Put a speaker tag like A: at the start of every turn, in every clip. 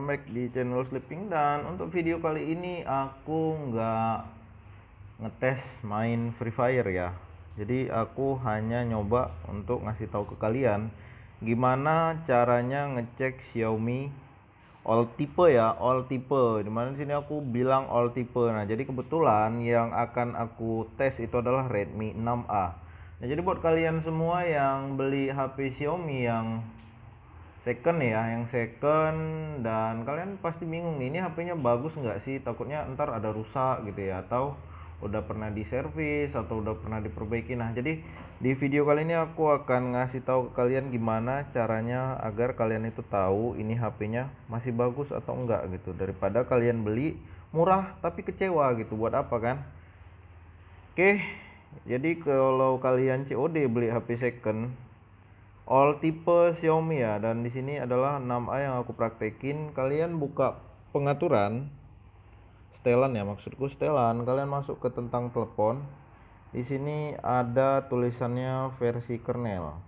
A: welcome back di channel Sleeping dan untuk video kali ini aku nggak ngetes main Free Fire ya jadi aku hanya nyoba untuk ngasih tahu ke kalian gimana caranya ngecek Xiaomi all tipe ya all tipe dimana sini aku bilang all tipe nah jadi kebetulan yang akan aku tes itu adalah Redmi 6A nah jadi buat kalian semua yang beli HP Xiaomi yang second ya yang second dan kalian pasti bingung nih ini HP-nya bagus nggak sih takutnya ntar ada rusak gitu ya atau udah pernah di service atau udah pernah diperbaiki nah jadi di video kali ini aku akan ngasih tahu ke kalian gimana caranya agar kalian itu tahu ini HP-nya masih bagus atau enggak gitu daripada kalian beli murah tapi kecewa gitu buat apa kan oke jadi kalau kalian COD beli HP second all tipe Xiaomi ya dan di sini adalah 6A yang aku praktekin kalian buka pengaturan setelan ya maksudku setelan kalian masuk ke tentang telepon di sini ada tulisannya versi kernel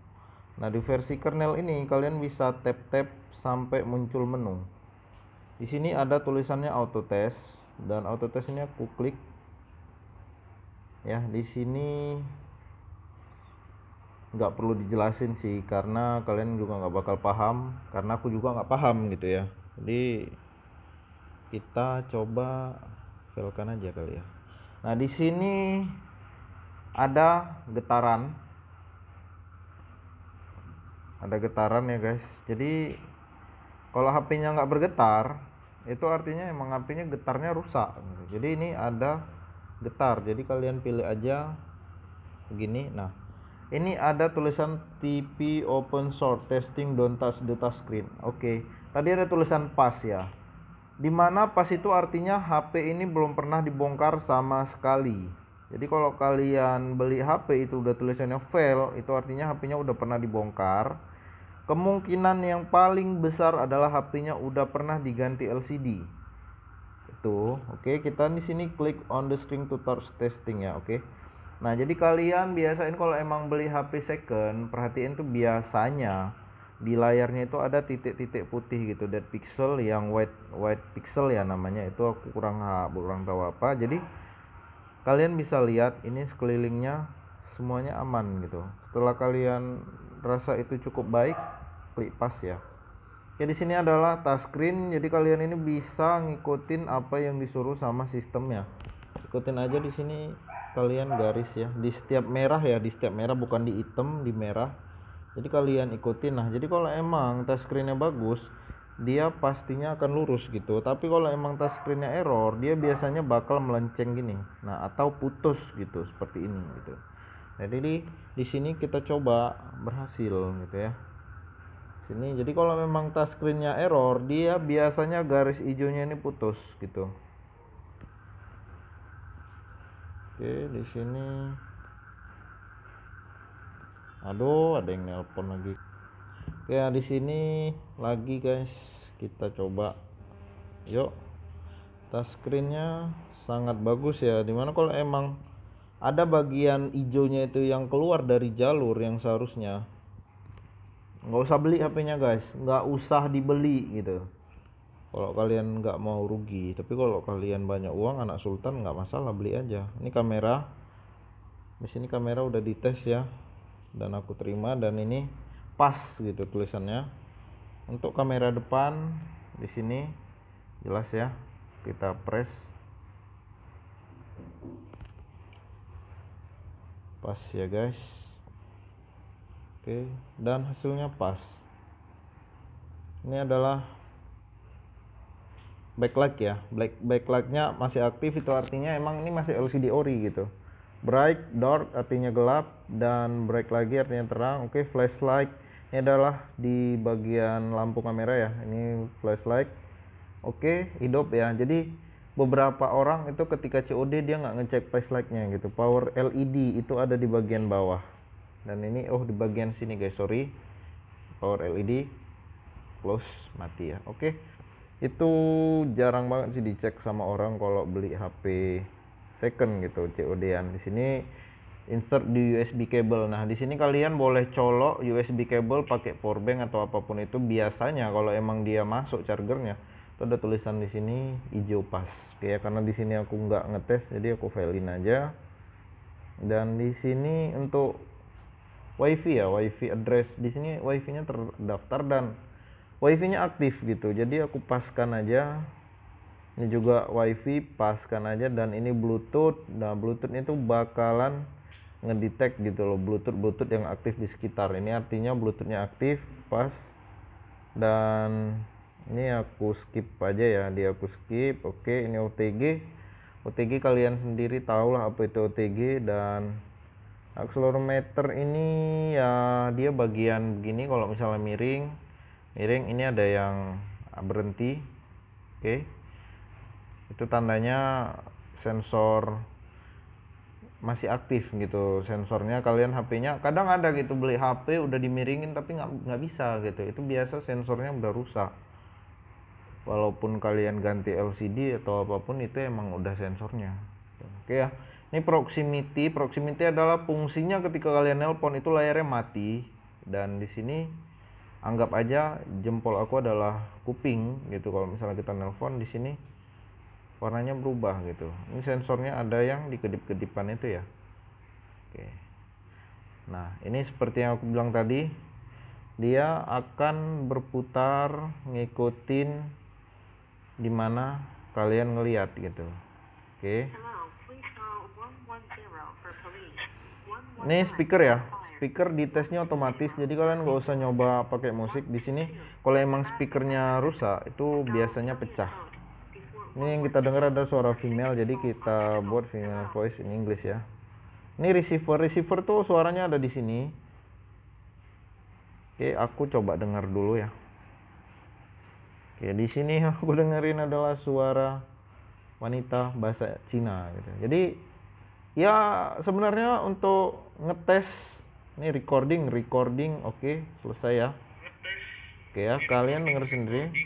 A: nah di versi kernel ini kalian bisa tap-tap sampai muncul menu di sini ada tulisannya auto test dan auto test ini aku klik ya di sini nggak perlu dijelasin sih karena kalian juga nggak bakal paham karena aku juga nggak paham gitu ya jadi kita coba velkan aja kali ya nah di sini ada getaran ada getaran ya guys jadi kalau HP-nya nggak bergetar itu artinya emang HP-nya getarnya rusak jadi ini ada getar jadi kalian pilih aja begini nah ini ada tulisan TP open source testing don't touch touch screen oke okay. tadi ada tulisan pas ya dimana pas itu artinya HP ini belum pernah dibongkar sama sekali jadi kalau kalian beli HP itu udah tulisannya fail itu artinya HP-nya udah pernah dibongkar kemungkinan yang paling besar adalah HP-nya udah pernah diganti LCD itu oke okay. kita di sini klik on the screen to touch testing ya oke okay Nah, jadi kalian biasain kalau emang beli HP second, perhatiin tuh biasanya di layarnya itu ada titik-titik putih gitu, dead pixel yang white white pixel ya namanya. Itu aku kurang kurang tahu apa. Jadi kalian bisa lihat ini sekelilingnya semuanya aman gitu. Setelah kalian rasa itu cukup baik, klik pas ya. Ya di sini adalah touchscreen, jadi kalian ini bisa ngikutin apa yang disuruh sama sistemnya. Ikutin aja di sini kalian garis ya di setiap merah ya di setiap merah bukan di hitam di merah jadi kalian ikutin nah jadi kalau emang touch screennya bagus dia pastinya akan lurus gitu tapi kalau emang touch screennya error dia biasanya bakal melenceng gini nah atau putus gitu seperti ini gitu nah, jadi di di sini kita coba berhasil gitu ya sini jadi kalau memang touch screennya error dia biasanya garis hijaunya ini putus gitu oke di sini aduh ada yang nelpon lagi oke di sini lagi guys kita coba yuk tas screennya sangat bagus ya dimana kalau emang ada bagian hijaunya itu yang keluar dari jalur yang seharusnya nggak usah beli HP-nya guys nggak usah dibeli gitu kalau kalian nggak mau rugi tapi kalau kalian banyak uang anak sultan nggak masalah beli aja ini kamera di sini kamera udah dites ya dan aku terima dan ini pas gitu tulisannya untuk kamera depan di sini jelas ya kita press pas ya guys oke dan hasilnya pas ini adalah backlight ya black backlightnya masih aktif itu artinya emang ini masih LCD ori gitu bright dark artinya gelap dan break lagi artinya terang oke okay, flashlight ini adalah di bagian lampu kamera ya ini flashlight oke okay, hidup ya jadi beberapa orang itu ketika COD dia nggak ngecek flashlightnya gitu power LED itu ada di bagian bawah dan ini oh di bagian sini guys sorry power LED close mati ya oke okay itu jarang banget sih dicek sama orang kalau beli HP second gitu COD-an di sini insert di USB cable. Nah, di sini kalian boleh colok USB cable pakai power bank atau apapun itu biasanya kalau emang dia masuk chargernya. Itu ada tulisan di sini hijau pas. Kayak karena di sini aku nggak ngetes jadi aku failin aja. Dan di sini untuk WiFi ya, WiFi address di sini WiFi-nya terdaftar dan wifi nya aktif gitu jadi aku paskan aja ini juga wifi paskan aja dan ini bluetooth nah bluetooth itu bakalan ngedetect gitu loh bluetooth bluetooth yang aktif di sekitar ini artinya bluetoothnya aktif pas dan ini aku skip aja ya dia aku skip oke ini OTG OTG kalian sendiri tahulah apa itu OTG dan accelerometer ini ya dia bagian begini kalau misalnya miring miring ini ada yang berhenti oke okay. itu tandanya sensor masih aktif gitu sensornya kalian HP-nya kadang ada gitu beli HP udah dimiringin tapi nggak bisa gitu itu biasa sensornya udah rusak walaupun kalian ganti LCD atau apapun itu emang udah sensornya oke okay, ya ini proximity proximity adalah fungsinya ketika kalian nelpon itu layarnya mati dan di sini anggap aja jempol aku adalah kuping gitu kalau misalnya kita nelpon di sini warnanya berubah gitu ini sensornya ada yang di kedip kedipan itu ya oke nah ini seperti yang aku bilang tadi dia akan berputar ngikutin dimana kalian ngeliat gitu oke ini speaker ya speaker di tesnya otomatis jadi kalian nggak usah nyoba pakai musik di sini kalau emang speakernya rusak itu biasanya pecah ini yang kita dengar ada suara female jadi kita buat female voice in English ya ini receiver receiver tuh suaranya ada di sini oke aku coba dengar dulu ya oke di sini aku dengerin adalah suara wanita bahasa Cina gitu jadi ya sebenarnya untuk ngetes ini recording recording oke okay, selesai ya oke okay, ya kalian denger sendiri oke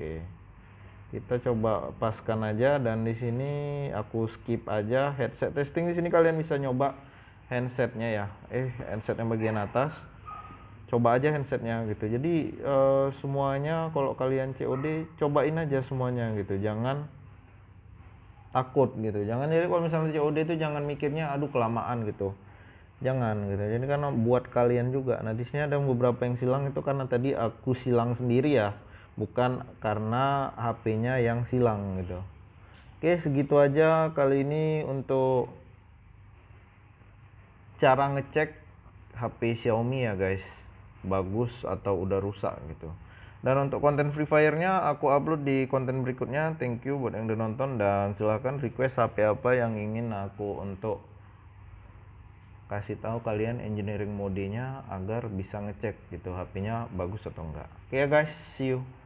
A: okay. kita coba paskan aja dan di sini aku skip aja headset testing di sini kalian bisa nyoba handsetnya ya eh handset yang bagian atas coba aja handsetnya gitu jadi uh, semuanya kalau kalian COD cobain aja semuanya gitu jangan takut gitu jangan jadi kalau misalnya COD itu jangan mikirnya aduh kelamaan gitu jangan gitu jadi karena buat kalian juga nah di sini ada beberapa yang silang itu karena tadi aku silang sendiri ya bukan karena HP-nya yang silang gitu oke segitu aja kali ini untuk cara ngecek HP Xiaomi ya guys bagus atau udah rusak gitu dan untuk konten Free Fire-nya aku upload di konten berikutnya. Thank you buat yang udah nonton dan silahkan request HP apa yang ingin aku untuk kasih tahu kalian engineering modenya agar bisa ngecek gitu HP-nya bagus atau enggak. Oke okay, ya guys, see you.